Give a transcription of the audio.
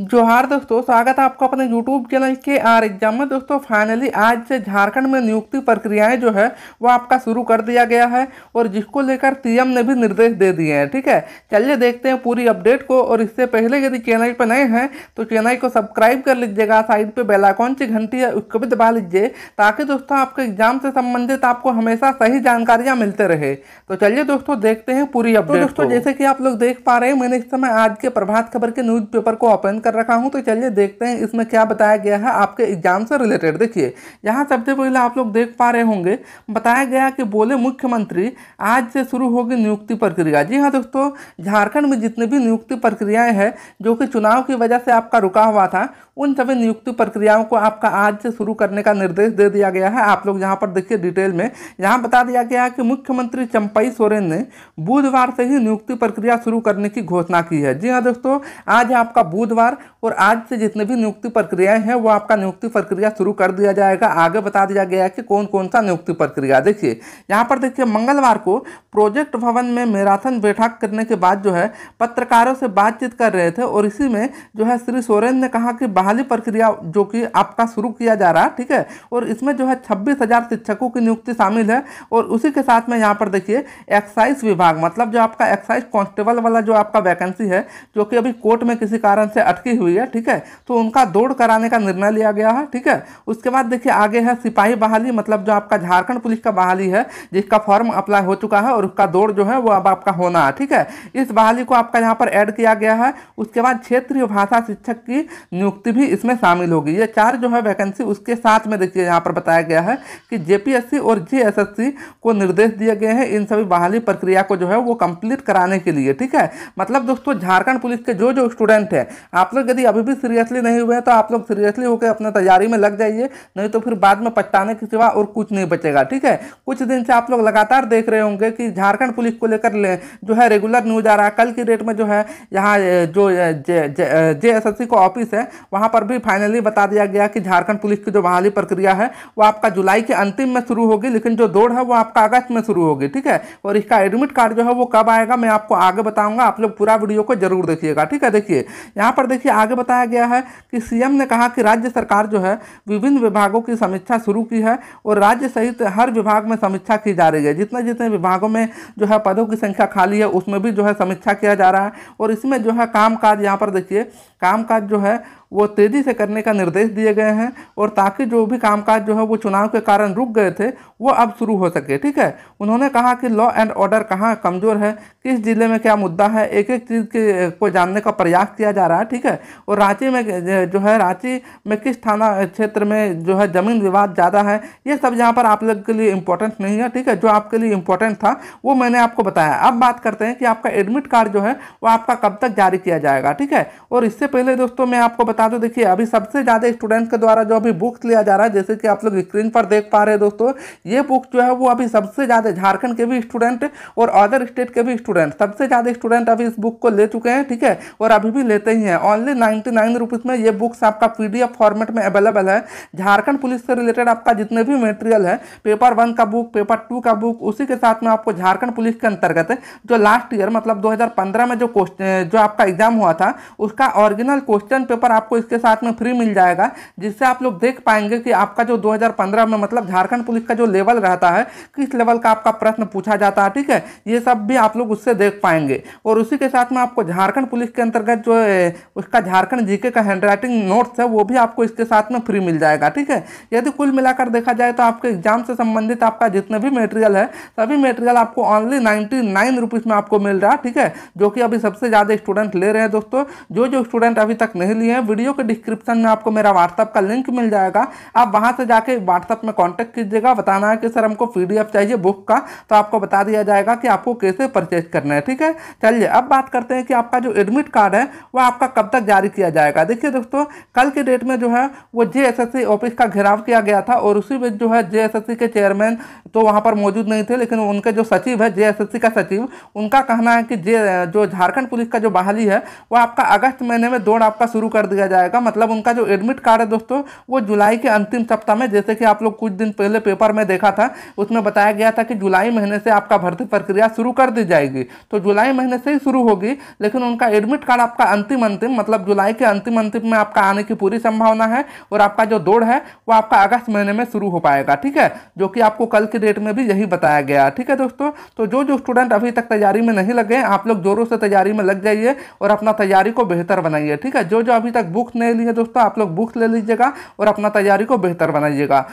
जोहार दोस्तों स्वागत है आपको अपने YouTube चैनल के आर एग्जाम में दोस्तों फाइनली आज से झारखंड में नियुक्ति प्रक्रियाएं जो है वो आपका शुरू कर दिया गया है और जिसको लेकर सीएम ने भी निर्देश दे दिए हैं ठीक है चलिए देखते हैं पूरी अपडेट को और इससे पहले यदि चैनल पर नए हैं तो चैनल को सब्सक्राइब कर लीजिएगा साइड पर बेलाकॉन की घंटी है उसको भी दबा लीजिए ताकि दोस्तों आपके एग्जाम से संबंधित आपको हमेशा सही जानकारियाँ मिलते रहे तो चलिए दोस्तों देखते हैं पूरी अपडेट तो दोस्तों जैसे कि आप लोग देख पा रहे हैं मैंने इस समय आज के प्रभात खबर के न्यूज़ को ओपन कर रखा हूँ तो चलिए देखते हैं इसमें क्या बताया गया है आपके एग्जाम से रिलेटेड देखिए यहाँ सबसे पहले आप लोग देख पा रहे होंगे बताया गया कि बोले मुख्यमंत्री आज से शुरू होगी नियुक्ति प्रक्रिया जी हाँ दोस्तों झारखंड में जितनी भी नियुक्ति प्रक्रियाएँ हैं जो कि चुनाव की वजह से आपका रुका हुआ था उन सभी नियुक्ति प्रक्रियाओं को आपका आज से शुरू करने का निर्देश दे दिया गया है आप लोग यहाँ पर देखिए डिटेल में यहाँ बता दिया गया है कि मुख्यमंत्री चंपई सोरेन ने बुधवार से ही नियुक्ति प्रक्रिया शुरू करने की घोषणा की है जी हाँ दोस्तों आज आपका बुधवार पर और आज से जितने भी नियुक्ति प्रक्रियाएं हैं वो आपका नियुक्ति प्रक्रिया शुरू कर दिया जाएगा आगे बता दिया गया है कि कौन कौन सा नियुक्ति प्रक्रिया देखिए यहाँ पर देखिए मंगलवार को प्रोजेक्ट भवन में मैराथन बैठक करने के बाद जो है पत्रकारों से बातचीत कर रहे थे और इसी में जो है श्री सोरेन ने कहा कि बहाली प्रक्रिया जो कि आपका शुरू किया जा रहा है ठीक है और इसमें जो है छब्बीस हज़ार शिक्षकों की नियुक्ति शामिल है और उसी के साथ में यहाँ पर देखिए एक्साइज विभाग मतलब जो आपका एक्साइज कॉन्स्टेबल वाला जो आपका वैकेंसी है जो कि अभी कोर्ट में किसी कारण से अटक अटकी हुई है ठीक है तो उनका दौड़ कराने का निर्णय लिया गया है ठीक है उसके बाद देखिए आगे है सिपाही बहाली मतलब जो आपका झारखंड पुलिस का बहाली है जिसका फॉर्म अप्लाई हो चुका है और उसका दौड़ जो है वो अब आपका होना है ठीक है इस बहाली को आपका यहाँ पर ऐड किया गया है उसके बाद क्षेत्रीय भाषा शिक्षक की नियुक्ति भी इसमें शामिल होगी ये चार जो है वैकेंसी उसके साथ में देखिए यहाँ पर बताया गया है कि जेपीएससी और जे को निर्देश दिए गए हैं इन सभी बहाली प्रक्रिया को जो है वो कंप्लीट कराने के लिए ठीक है मतलब दोस्तों झारखंड पुलिस के जो जो स्टूडेंट हैं आप लोग यदि अभी भी सीरियसली नहीं हुए हैं तो आप लोग सीरियसली होकर अपने तैयारी में लग जाइए नहीं तो फिर बाद में पछताने के सिवा और कुछ नहीं बचेगा ठीक है कुछ दिन से आप लोग लगातार देख रहे होंगे कि झारखंड पुलिस को लेकर ले, जो है रेगुलर न्यूज आ रहा है कल की डेट में जो है यहाँ जो जे एस को ऑफिस है वहाँ पर भी फाइनली बता दिया गया कि झारखंड पुलिस की जो बहाली प्रक्रिया है वो आपका जुलाई के अंतिम में शुरू होगी लेकिन जो दौड़ है वो आपका अगस्त में शुरू होगी ठीक है और इसका एडमिट कार्ड जो है वो कब आएगा मैं आपको आगे बताऊंगा आप लोग पूरा वीडियो को जरूर देखिएगा ठीक है देखिए यहाँ पर देखिए देखिए आगे बताया गया है कि सीएम ने कहा कि राज्य सरकार जो है विभिन्न विभागों की समीक्षा शुरू की है और राज्य सहित हर विभाग में समीक्षा की जा रही है जितने जितने विभागों में जो है पदों की संख्या खाली है उसमें भी जो है समीक्षा किया जा रहा है और इसमें जो है कामकाज यहाँ पर देखिए कामकाज जो है वो तेज़ी से करने का निर्देश दिए गए हैं और ताकि जो भी कामकाज जो है वो चुनाव के कारण रुक गए थे वो अब शुरू हो सके ठीक है उन्होंने कहा कि लॉ एंड ऑर्डर कहाँ कमज़ोर है किस ज़िले में क्या मुद्दा है एक एक चीज़ के को जानने का प्रयास किया जा रहा है ठीक है और रांची में जो है रांची में किस थाना क्षेत्र में जो है ज़मीन विवाद ज़्यादा है ये सब यहाँ पर आप लोग के लिए इंपॉर्टेंट नहीं है ठीक है जो आपके लिए इंपॉर्टेंट था वो मैंने आपको बताया अब बात करते हैं कि आपका एडमिट कार्ड जो है वो आपका कब तक जारी किया जाएगा ठीक है और इससे पहले दोस्तों मैं आपको बता बता दो देखिए अभी सबसे ज़्यादा स्टूडेंट्स के द्वारा जो अभी बुक्स लिया जा रहा है जैसे कि आप लोग स्क्रीन पर देख पा रहे हैं दोस्तों ये बुक जो है वो अभी सबसे ज़्यादा झारखंड के भी स्टूडेंट और अदर स्टेट के भी स्टूडेंट सबसे ज़्यादा स्टूडेंट अभी इस बुक को ले चुके हैं ठीक है और अभी भी लेते ही हैं ओनली नाइनटी नाइन में ये बुक्स आपका पी फॉर्मेट में अवेलेबल है झारखंड पुलिस से रिलेटेड आपका जितने भी मेटेरियल है पेपर वन का बुक पेपर टू का बुक उसी के साथ में आपको झारखंड पुलिस के अंतर्गत जो लास्ट ईयर मतलब दो में जो क्वेश्चन जो आपका एग्जाम हुआ था उसका ओरिजिनल क्वेश्चन पेपर आप आपको इसके साथ में फ्री मिल जाएगा जिससे आप लोग देख पाएंगे कि आपका जो 2015 में मतलब झारखंड पुलिस का जो लेवल रहता है किस लेवल का आपका प्रश्न पूछा जाता है ठीक है ये सब भी आप लोग उससे देख पाएंगे और उसी के साथ में आपको झारखंड पुलिस के अंतर्गत जो उसका झारखंड जीके का हैंडराइटिंग नोट्स है वो भी आपको इसके साथ में फ्री मिल जाएगा ठीक है यदि कुल मिलाकर देखा जाए तो आपके एग्जाम से संबंधित आपका जितने भी मेटेरियल है सभी मेटेरियल आपको ऑनली नाइन्टी नाइन रुपीज़ में आपको मिल रहा है ठीक है जो कि अभी सबसे ज़्यादा स्टूडेंट ले रहे हैं दोस्तों जो जो स्टूडेंट अभी तक नहीं लिए हैं वीडियो के डिस्क्रिप्शन में आपको मेरा व्हाट्सअप का लिंक मिल जाएगा आप वहाँ से जाके व्हाट्सअप में कॉन्टैक्ट कीजिएगा बताना है कि सर हमको पी चाहिए बुक का तो आपको बता दिया जाएगा कि आपको कैसे परचेज करना है ठीक है चलिए अब बात करते हैं कि आपका जो एडमिट कार्ड है वह आपका कब तक जारी किया जाएगा देखिए दोस्तों कल के डेट में जो है वो जे ऑफिस का घेराव किया गया था और उसी बीच जो है जे के चेयरमैन तो वहाँ पर मौजूद नहीं थे लेकिन उनके जो सचिव है जे का सचिव उनका कहना है कि जे जो झारखंड पुलिस का जो बहाली है वह आपका अगस्त महीने में दौड़ आपका शुरू कर दिया दिया जाएगा मतलब उनका जो एडमिट कार्ड है दोस्तों वो जुलाई के अंतिम सप्ताह में जैसे कि आप लोग कुछ दिन पहले पेपर में देखा था उसमें बताया गया था कि जुलाई महीने से आपका भर्ती प्रक्रिया शुरू कर दी जाएगी तो जुलाई महीने से ही शुरू होगी लेकिन उनका एडमिट कार्ड आपका अंतिम अंतिम मतलब जुलाई के अंतिम अंतिम में आपका आने की पूरी संभावना है और आपका जो दौड़ है वो आपका अगस्त महीने में शुरू हो पाएगा ठीक है जो कि आपको कल की डेट में भी यही बताया गया ठीक है दोस्तों तो जो जो स्टूडेंट अभी तक तैयारी में नहीं लगे आप लोग जोरों से तैयारी में लग जाइए और अपना तैयारी को बेहतर बनाइए ठीक है जो जो अभी तक बुक नहीं ली है दोस्तों आप लोग बुक ले लीजिएगा और अपना तैयारी को बेहतर बनाइएगा